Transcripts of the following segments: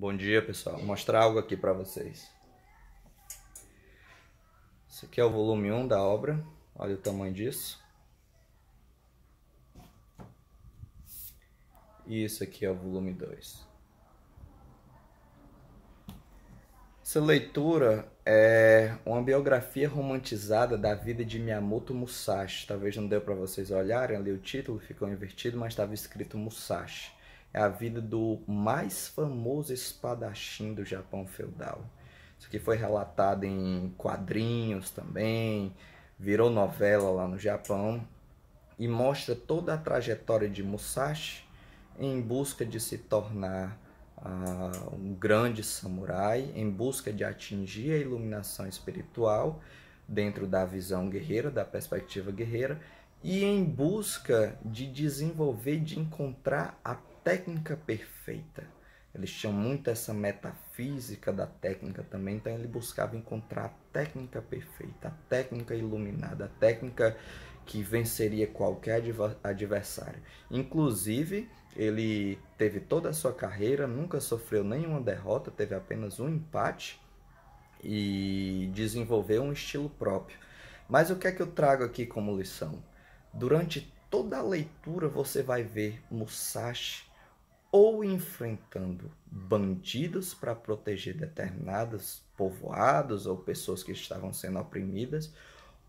Bom dia, pessoal. Vou mostrar algo aqui para vocês. Esse aqui é o volume 1 da obra. Olha o tamanho disso. E isso aqui é o volume 2. Essa leitura é uma biografia romantizada da vida de Miyamoto Musashi. Talvez não deu para vocês olharem ali o título, ficou invertido, mas estava escrito Musashi é a vida do mais famoso espadachim do Japão feudal. Isso aqui foi relatado em quadrinhos também, virou novela lá no Japão e mostra toda a trajetória de Musashi em busca de se tornar uh, um grande samurai, em busca de atingir a iluminação espiritual dentro da visão guerreira, da perspectiva guerreira, e em busca de desenvolver, de encontrar a técnica perfeita. Eles tinham muito essa metafísica da técnica também, então ele buscava encontrar a técnica perfeita, a técnica iluminada, a técnica que venceria qualquer adversário. Inclusive, ele teve toda a sua carreira, nunca sofreu nenhuma derrota, teve apenas um empate e desenvolveu um estilo próprio. Mas o que é que eu trago aqui como lição? Durante toda a leitura você vai ver Musashi ou enfrentando bandidos para proteger determinados povoados ou pessoas que estavam sendo oprimidas,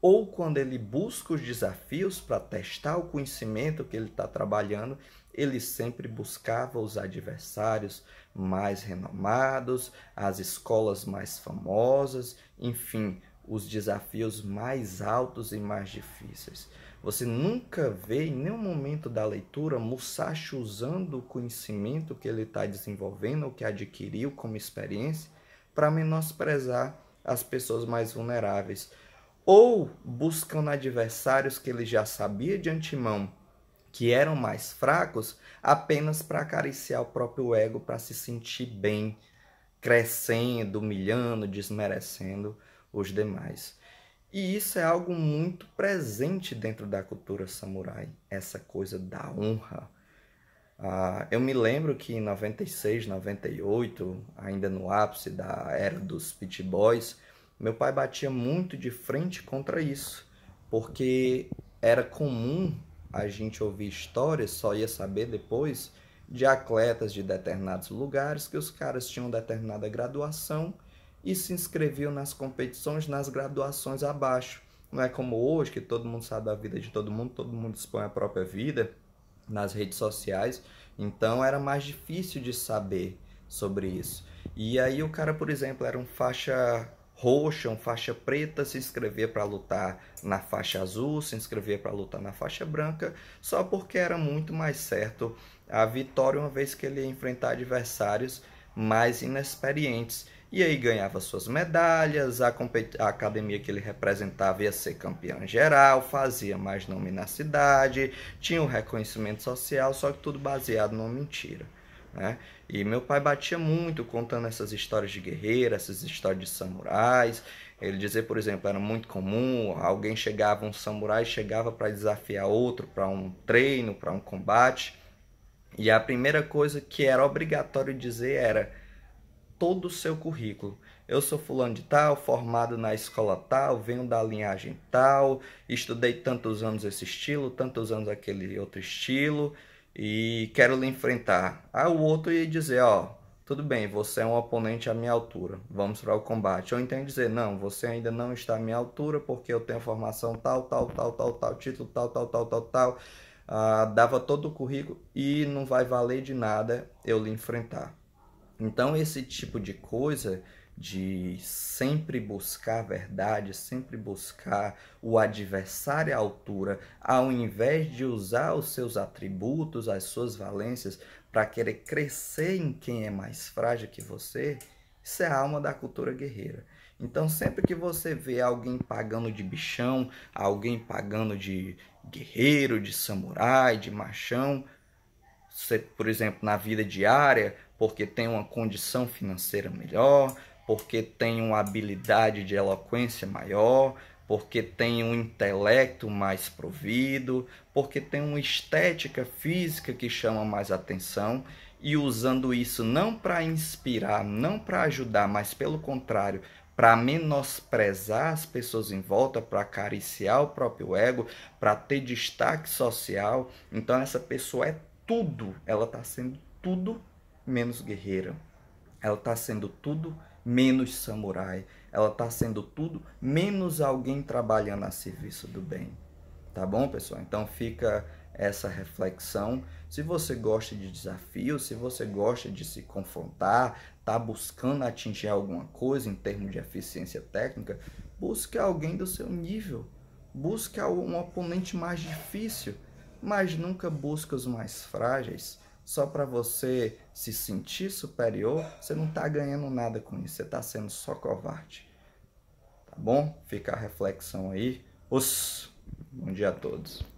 ou quando ele busca os desafios para testar o conhecimento que ele está trabalhando, ele sempre buscava os adversários mais renomados, as escolas mais famosas, enfim, os desafios mais altos e mais difíceis. Você nunca vê em nenhum momento da leitura Musashi usando o conhecimento que ele está desenvolvendo ou que adquiriu como experiência para menosprezar as pessoas mais vulneráveis. Ou buscando adversários que ele já sabia de antemão que eram mais fracos apenas para acariciar o próprio ego, para se sentir bem, crescendo, humilhando, desmerecendo os demais. E isso é algo muito presente dentro da cultura samurai, essa coisa da honra. Ah, eu me lembro que em 96, 98, ainda no ápice da era dos pit boys, meu pai batia muito de frente contra isso, porque era comum a gente ouvir histórias, só ia saber depois, de atletas de determinados lugares que os caras tinham determinada graduação e se inscreviam nas competições nas graduações abaixo. Não é como hoje, que todo mundo sabe da vida de todo mundo, todo mundo expõe a própria vida nas redes sociais, então era mais difícil de saber sobre isso. E aí o cara, por exemplo, era um faixa roxa, um faixa preta, se inscrevia para lutar na faixa azul, se inscrevia para lutar na faixa branca, só porque era muito mais certo a vitória, uma vez que ele ia enfrentar adversários mais inexperientes. E aí ganhava suas medalhas, a, a academia que ele representava ia ser campeã geral, fazia mais nome na cidade, tinha um reconhecimento social, só que tudo baseado numa mentira. Né? E meu pai batia muito contando essas histórias de guerreira essas histórias de samurais. Ele dizia, por exemplo, era muito comum, alguém chegava, um samurai chegava para desafiar outro para um treino, para um combate. E a primeira coisa que era obrigatório dizer era: todo o seu currículo. Eu sou fulano de tal, formado na escola tal, venho da linhagem tal, estudei tantos anos esse estilo, tantos anos aquele outro estilo e quero lhe enfrentar. Ah, o outro ia dizer, ó, tudo bem, você é um oponente à minha altura, vamos para o combate. Ou então dizer, não, você ainda não está à minha altura porque eu tenho formação tal, tal, tal, tal, tal, título tal, tal, tal, tal, tal. Ah, dava todo o currículo e não vai valer de nada eu lhe enfrentar. Então, esse tipo de coisa de sempre buscar a verdade, sempre buscar o adversário à altura, ao invés de usar os seus atributos, as suas valências para querer crescer em quem é mais frágil que você, isso é a alma da cultura guerreira. Então, sempre que você vê alguém pagando de bichão, alguém pagando de guerreiro, de samurai, de machão, por exemplo, na vida diária, porque tem uma condição financeira melhor, porque tem uma habilidade de eloquência maior, porque tem um intelecto mais provido, porque tem uma estética física que chama mais atenção e usando isso não para inspirar, não para ajudar, mas pelo contrário, para menosprezar as pessoas em volta, para acariciar o próprio ego, para ter destaque social. Então essa pessoa é tudo, ela está sendo tudo menos guerreira. Ela está sendo tudo menos samurai. Ela está sendo tudo menos alguém trabalhando a serviço do bem. Tá bom, pessoal? Então fica essa reflexão. Se você gosta de desafios, se você gosta de se confrontar, está buscando atingir alguma coisa em termos de eficiência técnica, busque alguém do seu nível. Busque um oponente mais difícil mas nunca busca os mais frágeis só para você se sentir superior. Você não está ganhando nada com isso, você está sendo só covarde. Tá bom? Fica a reflexão aí. Os bom dia a todos.